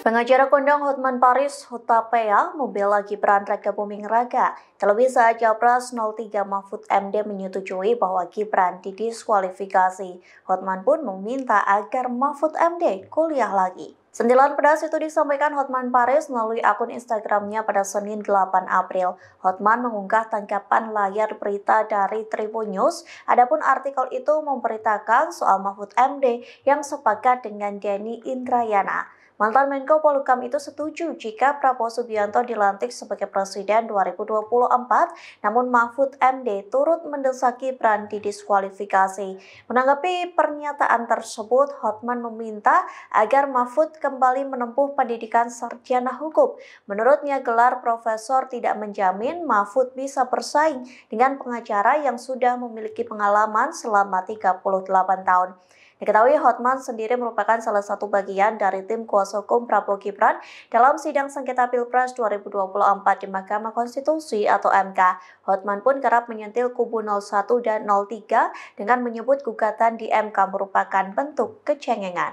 Pengacara kondang Hotman Paris Hutapea membela Gibran Raka Buming Raka. Televisa Capres 03 Mahfud MD menyetujui bahwa Gibran didiskualifikasi. Hotman pun meminta agar Mahfud MD kuliah lagi. Sentilan pedas itu disampaikan Hotman Paris melalui akun Instagramnya pada Senin 8 April. Hotman mengunggah tangkapan layar berita dari Tribun News. Adapun artikel itu memberitakan soal Mahfud MD yang sepakat dengan Denny Indrayana. Mantan Menko Polukam itu setuju jika Prabowo Subianto dilantik sebagai Presiden 2024, namun Mahfud MD turut mendesaki Gibran didiskualifikasi. Menanggapi pernyataan tersebut, Hotman meminta agar Mahfud kembali menempuh pendidikan sarjana hukum. Menurutnya gelar profesor tidak menjamin Mahfud bisa bersaing dengan pengacara yang sudah memiliki pengalaman selama 38 tahun. Diketahui Hotman sendiri merupakan salah satu bagian dari tim kuasa hukum Prabowo Gibran dalam sidang sengketa Pilpres 2024 di Mahkamah Konstitusi atau MK. Hotman pun kerap menyentil kubu 01 dan 03 dengan menyebut gugatan di MK merupakan bentuk kecengengan.